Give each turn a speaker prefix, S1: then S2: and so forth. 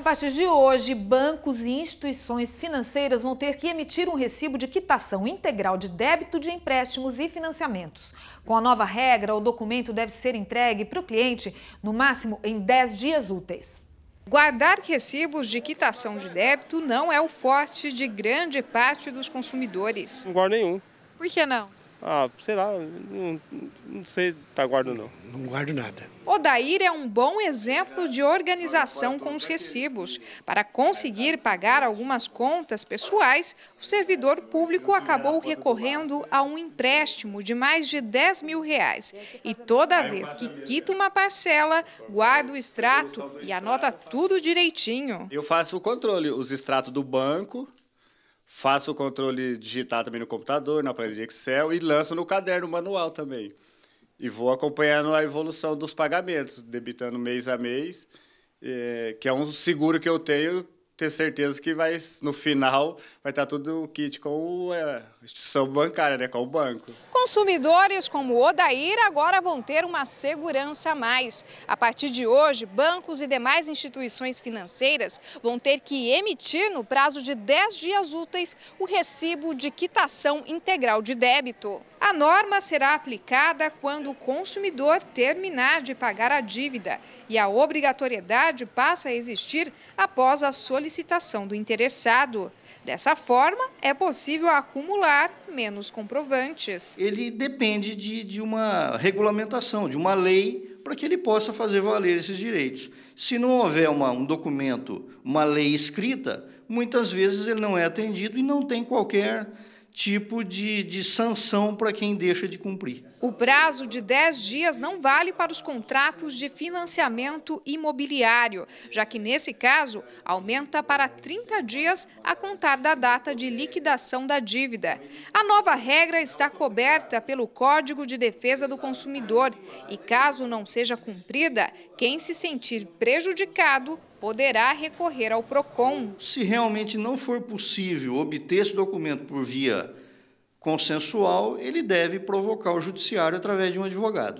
S1: A partir de hoje, bancos e instituições financeiras vão ter que emitir um recibo de quitação integral de débito de empréstimos e financiamentos. Com a nova regra, o documento deve ser entregue para o cliente no máximo em 10 dias úteis. Guardar recibos de quitação de débito não é o forte de grande parte dos consumidores. Não guardo nenhum. Por que não?
S2: Ah, sei lá, não, não sei tá guardo
S3: não. Não guardo nada.
S1: O Daír é um bom exemplo de organização com os recibos. Para conseguir pagar algumas contas pessoais, o servidor público acabou recorrendo a um empréstimo de mais de 10 mil reais. E toda vez que quita uma parcela, guarda o extrato e anota tudo direitinho.
S2: Eu faço o controle, os extratos do banco, faço o controle digital também no computador, na planilha de Excel e lanço no caderno manual também. E vou acompanhando a evolução dos pagamentos, debitando mês a mês, é, que é um seguro que eu tenho ter certeza que vai, no final vai estar tá tudo o kit com a é, instituição bancária, né, com o banco.
S1: Consumidores como Odair agora vão ter uma segurança a mais. A partir de hoje, bancos e demais instituições financeiras vão ter que emitir no prazo de 10 dias úteis o recibo de quitação integral de débito. A norma será aplicada quando o consumidor terminar de pagar a dívida e a obrigatoriedade passa a existir após a solicitação do interessado. Dessa forma, é possível acumular menos comprovantes. Ele depende de, de uma
S3: regulamentação, de uma lei, para que ele possa fazer valer esses direitos. Se não houver uma, um documento, uma lei escrita, muitas vezes ele não é atendido e não tem qualquer tipo de, de sanção para quem deixa de cumprir.
S1: O prazo de 10 dias não vale para os contratos de financiamento imobiliário, já que nesse caso aumenta para 30 dias a contar da data de liquidação da dívida. A nova regra está coberta pelo Código de Defesa do Consumidor e caso não seja cumprida, quem se sentir prejudicado poderá recorrer ao PROCON. Se
S3: realmente não for possível obter esse documento por via consensual, ele deve provocar o judiciário através de um advogado.